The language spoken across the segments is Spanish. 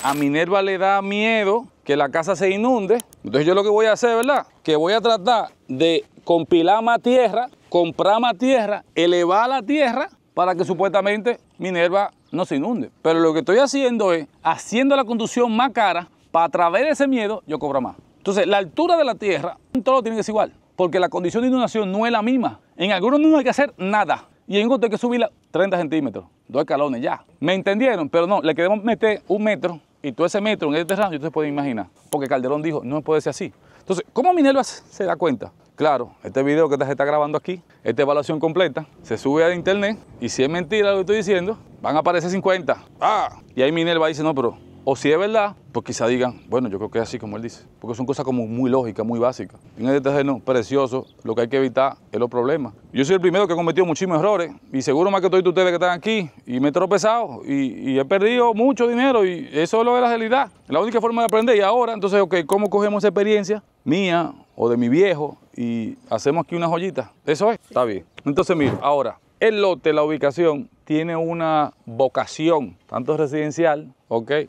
A Minerva le da miedo que la casa se inunde. Entonces yo lo que voy a hacer, ¿verdad? Que voy a tratar de compilar más tierra, comprar más tierra, elevar la tierra para que supuestamente Minerva no se inunde. Pero lo que estoy haciendo es haciendo la conducción más cara para a ese miedo yo cobro más. Entonces la altura de la tierra, todo tiene que ser igual, porque la condición de inundación no es la misma. En algunos no hay que hacer nada y en otros hay que subirla 30 centímetros, dos escalones ya. ¿Me entendieron? Pero no, le queremos meter un metro y todo ese metro en el terreno, ustedes pueden imaginar. Porque Calderón dijo, no puede ser así. Entonces, ¿cómo Minerva se da cuenta? Claro, este video que se está grabando aquí, esta evaluación completa, se sube a internet y si es mentira lo que estoy diciendo, van a aparecer 50. ¡Ah! Y ahí Minerva dice, no, pero o si es verdad, pues quizá digan, bueno, yo creo que es así como él dice, porque son cosas como muy lógicas, muy básicas. En este terreno precioso, lo que hay que evitar es los problemas. Yo soy el primero que he cometido muchísimos errores y seguro más que todos ustedes que están aquí y me he tropezado y, y he perdido mucho dinero y eso es lo de la realidad. La única forma de aprender y ahora, entonces, ok, ¿cómo cogemos esa experiencia mía o de mi viejo y hacemos aquí una joyita? Eso es, está bien. Entonces, mira, ahora, el lote, la ubicación, tiene una vocación, tanto residencial,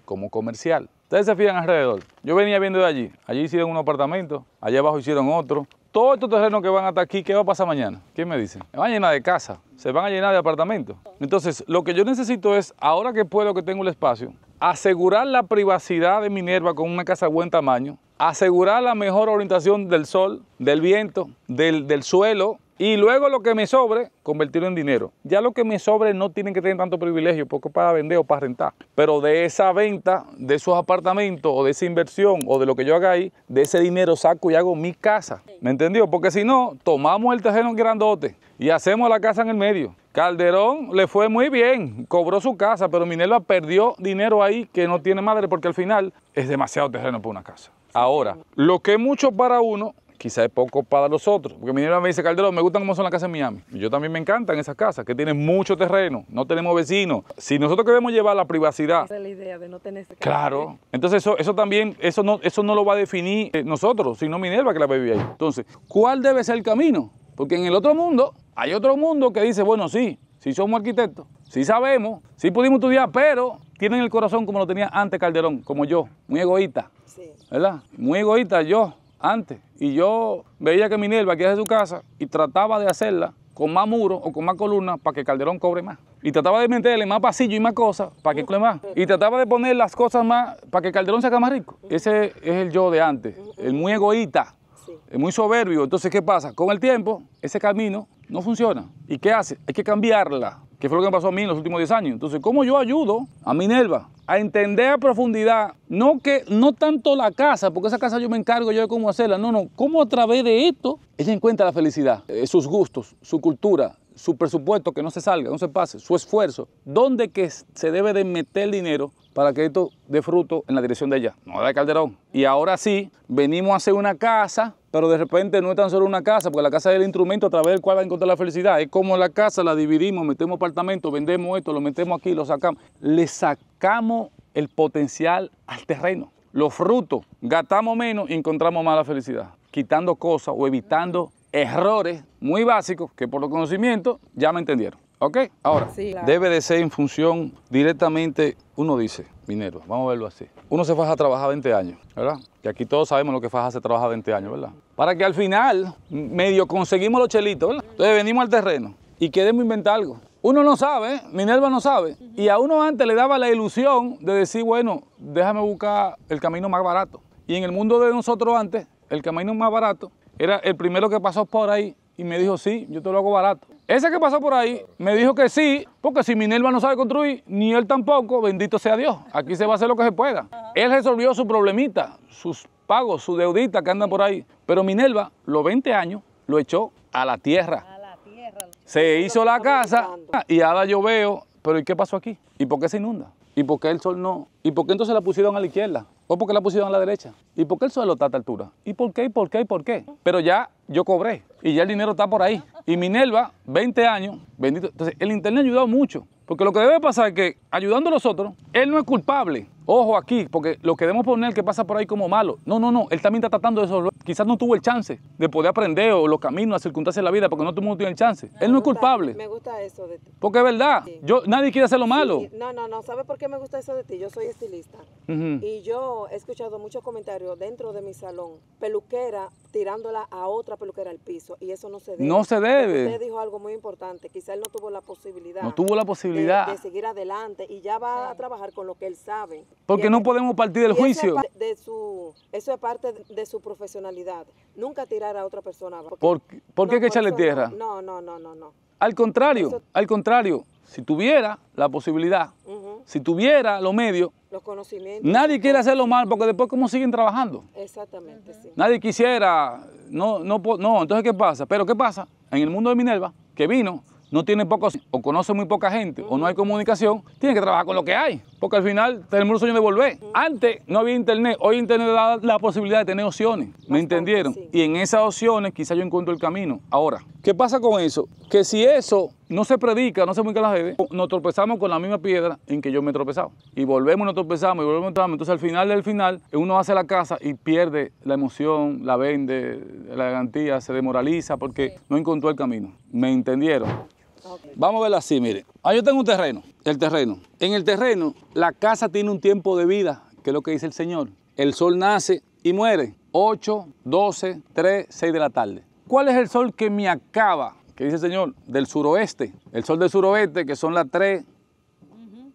como comercial. Ustedes se fijan alrededor. Yo venía viendo de allí. Allí hicieron un apartamento, allá abajo hicieron otro. Todo estos terrenos que van hasta aquí, ¿qué va a pasar mañana? ¿Quién me dice? Se van a llenar de casa, se van a llenar de apartamentos. Entonces, lo que yo necesito es, ahora que puedo, que tengo el espacio, asegurar la privacidad de Minerva con una casa de buen tamaño, asegurar la mejor orientación del sol, del viento, del, del suelo, y luego lo que me sobre, convertirlo en dinero. Ya lo que me sobre no tiene que tener tanto privilegio, porque para vender o para rentar. Pero de esa venta, de esos apartamentos o de esa inversión o de lo que yo haga ahí, de ese dinero saco y hago mi casa. ¿Me entendió? Porque si no, tomamos el terreno grandote y hacemos la casa en el medio. Calderón le fue muy bien, cobró su casa, pero Minerva perdió dinero ahí que no tiene madre, porque al final es demasiado terreno para una casa. Ahora, lo que es mucho para uno, quizá es poco para los otros. Porque mi me dice, Calderón, me gustan cómo son las casas en Miami. yo también me encantan esas casas, que tienen mucho terreno, no tenemos vecinos. Si nosotros queremos llevar la privacidad... Esa es la idea de no tener... claro. Entonces eso, también, eso no, eso no lo va a definir eh, nosotros, sino Minerva que la bebía ahí. Entonces, ¿cuál debe ser el camino? Porque en el otro mundo, hay otro mundo que dice, bueno, sí, sí somos arquitectos, sí sabemos, sí pudimos estudiar, pero tienen el corazón como lo tenía antes Calderón, como yo, muy egoísta. Sí. ¿Verdad? Muy egoísta yo antes. Y yo veía que Minerva aquí de su casa y trataba de hacerla con más muros o con más columnas para que Calderón cobre más. Y trataba de meterle más pasillo y más cosas para que cobre más. Y trataba de poner las cosas más para que Calderón se haga más rico. Ese es el yo de antes, el muy egoísta, el muy soberbio. Entonces, ¿qué pasa? Con el tiempo, ese camino no funciona. ¿Y qué hace? Hay que cambiarla que fue lo que me pasó a mí en los últimos 10 años. Entonces, ¿cómo yo ayudo a Minerva a entender a profundidad, no, que, no tanto la casa, porque esa casa yo me encargo yo de cómo hacerla, no, no, cómo a través de esto ella encuentra la felicidad, eh, sus gustos, su cultura, su presupuesto, que no se salga, no se pase, su esfuerzo, ¿dónde que se debe de meter dinero para que esto dé fruto en la dirección de ella, No de Calderón. Y ahora sí, venimos a hacer una casa, pero de repente no es tan solo una casa, porque la casa es el instrumento a través del cual va a encontrar la felicidad. Es como la casa, la dividimos, metemos apartamentos, vendemos esto, lo metemos aquí, lo sacamos. Le sacamos el potencial al terreno. Los frutos, gastamos menos y encontramos más la felicidad, quitando cosas o evitando errores muy básicos que por los conocimientos ya me entendieron. ¿Ok? Ahora, debe de ser en función directamente, uno dice, minero, vamos a verlo así. Uno se faja a trabajar 20 años, ¿verdad? Que aquí todos sabemos lo que faja se trabaja 20 años, ¿verdad? Para que al final medio conseguimos los chelitos, ¿verdad? Entonces venimos al terreno y queremos inventar algo. Uno no sabe, ¿eh? Minerva no sabe, y a uno antes le daba la ilusión de decir, bueno, déjame buscar el camino más barato. Y en el mundo de nosotros antes, el camino más barato era el primero que pasó por ahí y me dijo, sí, yo te lo hago barato. Ese que pasó por ahí me dijo que sí, porque si Minerva no sabe construir, ni él tampoco, bendito sea Dios, aquí se va a hacer lo que se pueda. Él resolvió su problemita, sus pagos, su deudita que andan por ahí. Pero Minerva, los 20 años, lo echó a la tierra. A la tierra. Se hizo la casa y ahora yo veo, pero ¿y qué pasó aquí? ¿Y por qué se inunda? ¿Y por qué el sol no? ¿Y por qué entonces la pusieron a la izquierda? ¿O qué la pusieron a la derecha? ¿Y por qué el suelo está a esta altura? ¿Y por qué? ¿Y por qué? ¿Y por qué? Pero ya yo cobré y ya el dinero está por ahí. Y Minerva, 20 años, bendito. Entonces, el Internet ha ayudado mucho. Porque lo que debe pasar es que, ayudando a los otros, él no es culpable. Ojo aquí, porque lo queremos poner que pasa por ahí como malo. No, no, no, él también está tratando de eso. Quizás no tuvo el chance de poder aprender o los caminos, las circunstancias de la vida, porque no tuvo el el chance. él no es culpable. Me gusta eso de ti. Porque es verdad, yo, nadie quiere hacer lo malo. no, no, no, ¿Sabes por qué me gusta eso de ti? Yo soy estilista y yo he escuchado muchos comentarios dentro de mi salón, peluquera tirándola a otra peluquera al piso y eso no se debe. No se debe. Usted dijo algo muy importante, quizás él no tuvo la posibilidad. No tuvo la posibilidad. De, seguir adelante y ya va a trabajar con lo que él sabe porque no podemos partir del juicio. De su, eso es parte de su profesionalidad. Nunca tirar a otra persona. ¿Por, qué hay que echarle tierra? No, no, no, no, no. Al contrario, al contrario. Si tuviera la posibilidad, si tuviera los medios, Nadie quiere hacerlo mal porque después cómo siguen trabajando. Exactamente, sí. Nadie quisiera, no, no, no, entonces ¿qué pasa? Pero ¿qué pasa? En el mundo de Minerva, que vino, no tiene pocos, o conoce muy poca gente, o no hay comunicación, tiene que trabajar con lo que hay porque al final tenemos el sueño de volver. Antes no había internet, hoy internet da la posibilidad de tener opciones, ¿me entendieron? Y en esas opciones quizás yo encuentro el camino. Ahora, ¿qué pasa con eso? Que si eso no se predica, no se muestra las redes, nos tropezamos con la misma piedra en que yo me he tropezado. Y volvemos nos tropezamos y volvemos Entonces al final del final, uno hace la casa y pierde la emoción, la vende, la garantía, se demoraliza porque no encontró el camino. ¿Me entendieron? Vamos a verlo así, mire. Ahí yo tengo un terreno, el terreno. En el terreno, la casa tiene un tiempo de vida, que es lo que dice el Señor. El sol nace y muere. 8, 12, 3, 6 de la tarde. ¿Cuál es el sol que me acaba? Que dice el Señor, del suroeste. El sol del suroeste, que son las 3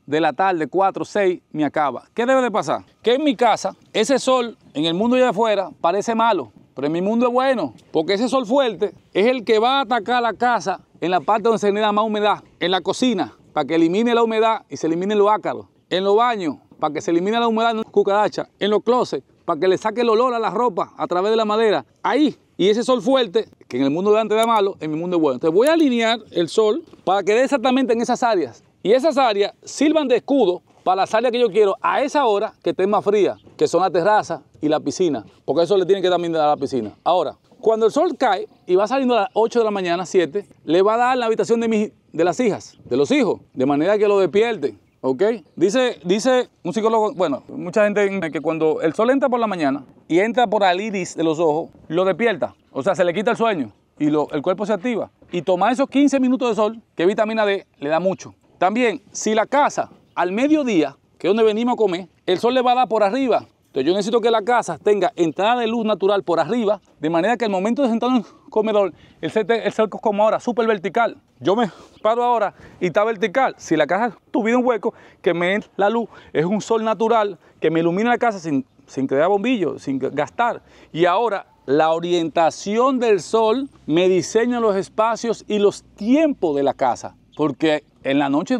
de la tarde, 4, 6, me acaba. ¿Qué debe de pasar? Que en mi casa, ese sol en el mundo de afuera parece malo, pero en mi mundo es bueno, porque ese sol fuerte es el que va a atacar la casa en la parte donde se genera más humedad, en la cocina, para que elimine la humedad y se eliminen los ácaros, en los baños, para que se elimine la humedad en los cucarachas, en los closets, para que le saque el olor a la ropa a través de la madera, ahí. Y ese sol fuerte, que en el mundo de antes era malo, en mi mundo es bueno. Entonces voy a alinear el sol para que dé exactamente en esas áreas. Y esas áreas sirvan de escudo para la salida que yo quiero a esa hora que esté más fría, que son la terraza y la piscina, porque eso le tiene que también dar a la piscina. Ahora, cuando el sol cae y va saliendo a las 8 de la mañana, 7, le va a dar la habitación de, de las hijas, de los hijos, de manera que lo despierten. ¿Ok? Dice, dice un psicólogo, bueno, mucha gente que cuando el sol entra por la mañana y entra por el iris de los ojos, lo despierta. O sea, se le quita el sueño y el cuerpo se activa. Y tomar esos 15 minutos de sol, que vitamina D le da mucho. También, si la casa al mediodía, que es donde venimos a comer, el sol le va a dar por arriba. Entonces yo necesito que la casa tenga entrada de luz natural por arriba, de manera que al momento de sentarme en el comedor, el sol, es como ahora, súper vertical. Yo me paro ahora y está vertical. Si la casa tuviera un hueco, que me entre la luz, es un sol natural que me ilumina la casa sin, sin crear bombillos, sin gastar. Y ahora la orientación del sol me diseña los espacios y los tiempos de la casa. Porque en la noche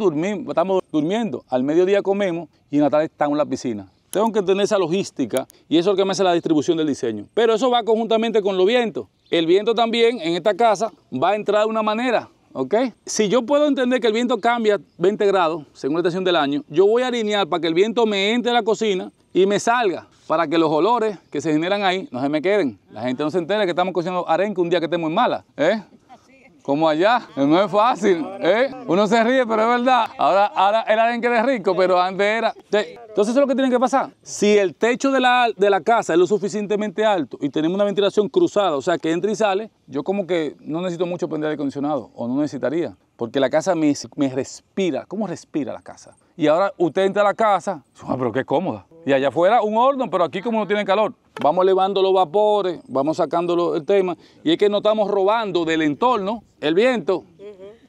estamos durmiendo, al mediodía comemos y en la tarde estamos en la piscina. Tengo que tener esa logística y eso es lo que me hace la distribución del diseño. Pero eso va conjuntamente con los vientos. El viento también en esta casa va a entrar de una manera, ¿ok? Si yo puedo entender que el viento cambia 20 grados según la estación del año, yo voy a alinear para que el viento me entre a la cocina y me salga para que los olores que se generan ahí no se me queden. La gente no se entere que estamos cocinando arenque un día que estemos en mala. ¿eh? como allá. No es fácil, ¿eh? Uno se ríe, pero es verdad. Ahora, ahora el que es rico, pero antes era... Entonces eso es lo que tiene que pasar. Si el techo de la, casa es lo suficientemente alto y tenemos una ventilación cruzada, o sea, que entra y sale, yo como que no necesito mucho prender aire acondicionado, o no necesitaría, porque la casa me, me respira. ¿Cómo respira la casa? Y ahora usted entra a la casa, ah, pero qué cómoda. Y allá afuera un horno, pero aquí como no tiene calor, vamos elevando los vapores, vamos sacando el tema, y es que nos estamos robando del entorno, el viento,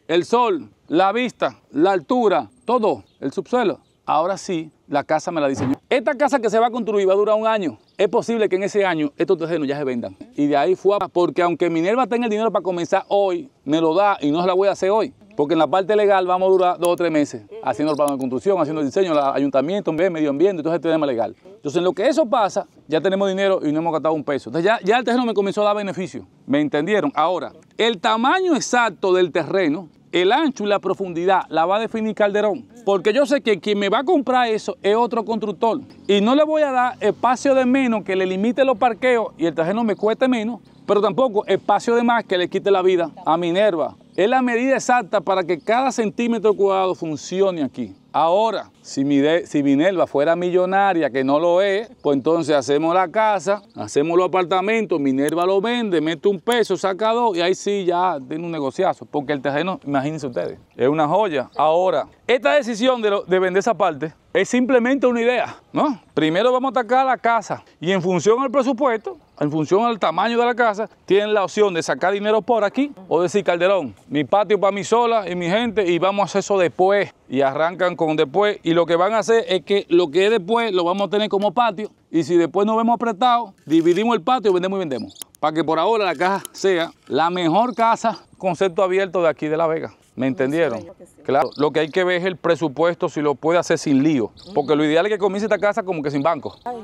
el sol, la vista, la altura, todo, el subsuelo. Ahora sí, la casa me la diseñó. Esta casa que se va a construir va a durar un año. Es posible que en ese año estos terrenos ya se vendan. Y de ahí fue, porque aunque Minerva tenga el dinero para comenzar hoy, me lo da y no se la voy a hacer hoy. Porque en la parte legal vamos a durar dos o tres meses haciendo el plano de construcción, haciendo el diseño, el ayuntamiento, medio ambiente, todo este tema legal. Entonces, en lo que eso pasa, ya tenemos dinero y no hemos gastado un peso. Entonces, ya, el terreno me comenzó a dar beneficio. ¿Me entendieron? Ahora, el tamaño exacto del terreno el ancho y la profundidad la va a definir Calderón. Porque yo sé que quien me va a comprar eso es otro constructor. Y no le voy a dar espacio de menos que le limite los parqueos y el terreno me cueste menos, pero tampoco espacio de más que le quite la vida a Minerva. Es la medida exacta para que cada centímetro cuadrado funcione aquí. Ahora, si, Minerva fuera millonaria, que no lo es, pues entonces hacemos la casa, hacemos los apartamentos, Minerva lo vende, mete un peso, saca dos, y ahí sí ya tiene un negociazo, porque el terreno, imagínense ustedes, es una joya. Ahora, esta decisión de, de vender esa parte es simplemente una idea, ¿no? Primero vamos a atacar la casa y en función al presupuesto, en función al tamaño de la casa, tienen la opción de sacar dinero por aquí o decir, Calderón, mi patio para mí sola y mi gente y vamos a hacer eso después. Y arrancan con después. Y lo que van a hacer es que lo que es después lo vamos a tener como patio. Y si después nos vemos apretados, dividimos el patio, vendemos y vendemos. Para que por ahora la casa sea la mejor casa concepto abierto de aquí de La Vega. ¿Me entendieron? Claro, lo que hay que ver es el presupuesto, si lo puede hacer sin lío. Porque lo ideal es que comience esta casa como que sin banco. Ay,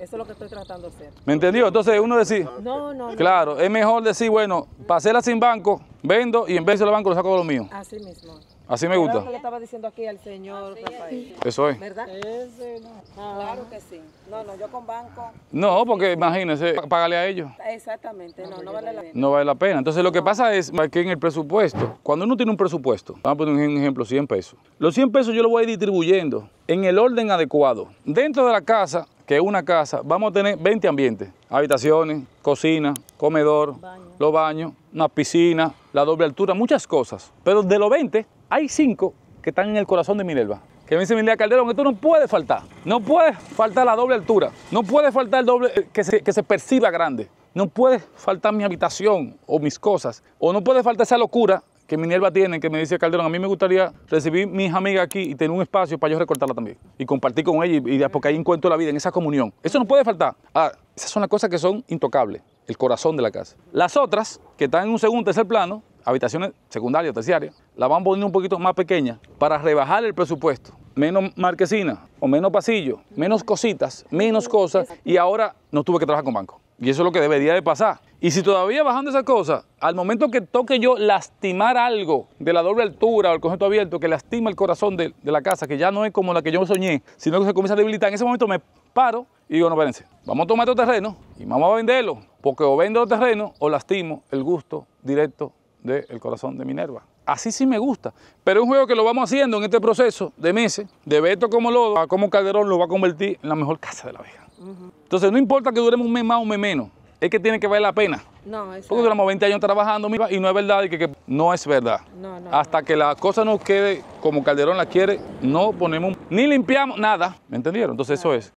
eso es lo que estoy tratando de hacer. ¿Me entendió? Entonces uno decir... No, no, Claro, es mejor decir, bueno, pasela sin banco, vendo y en vez de los banco, lo saco de lo mío. Así mismo. Así me gusta. estaba diciendo aquí al señor ah, Eso es. ¿Verdad? no. Ah. Claro que sí. No, no, yo con banco. No, porque imagínese, pagarle a ellos. Exactamente, no, no vale la pena. No vale la pena. Entonces lo que pasa es que en el presupuesto, cuando uno tiene un presupuesto, vamos a poner un ejemplo, 100 pesos. Los 100 pesos yo los voy a distribuyendo en el orden adecuado. Dentro de la casa, que es una casa, vamos a tener 20 ambientes. Habitaciones, cocina, comedor, los baños, una piscina, la doble altura, muchas cosas. Pero de los 20, hay cinco que están en el corazón de Minerva. Que me dice Minerva Calderón, esto no puede faltar. No puede faltar la doble altura. No puede faltar el doble eh, que se, perciba grande. No puede faltar mi habitación o mis cosas. O no puede faltar esa locura que Minerva tiene, que me dice Calderón, a mí me gustaría recibir mis amigas aquí y tener un espacio para yo recortarla también y compartir con ella y, porque ahí encuentro la vida, en esa comunión. Eso no puede faltar. Ah, esas son las cosas que son intocables, el corazón de la casa. Las otras, que están en un segundo, tercer plano, habitaciones secundarias terciarias, la van poniendo un poquito más pequeña para rebajar el presupuesto. Menos marquesina o menos pasillo, menos cositas, menos cosas y ahora no tuve que trabajar con banco. Y eso es lo que debería de pasar. Y si todavía bajando esas cosas, al momento que toque yo lastimar algo de la doble altura o el conjunto abierto que lastima el corazón de, la casa, que ya no es como la que yo soñé, sino que se comienza a debilitar, en ese momento me paro y digo, no, espérense, vamos a tomar otro terreno y vamos a venderlo porque o vendo el terreno o lastimo el gusto directo el corazón de Minerva. Así sí me gusta, pero es un juego que lo vamos haciendo en este proceso de meses, de Beto como Lodo, a como Calderón lo va a convertir en la mejor casa de la Vega. Entonces no importa que duremos un mes más o un mes menos, es que tiene que valer la pena. No, es Porque duramos 20 años trabajando y no es verdad y que, no es verdad. Hasta que la cosa nos quede como Calderón la quiere, no ponemos, ni limpiamos nada, ¿me entendieron? Entonces eso es.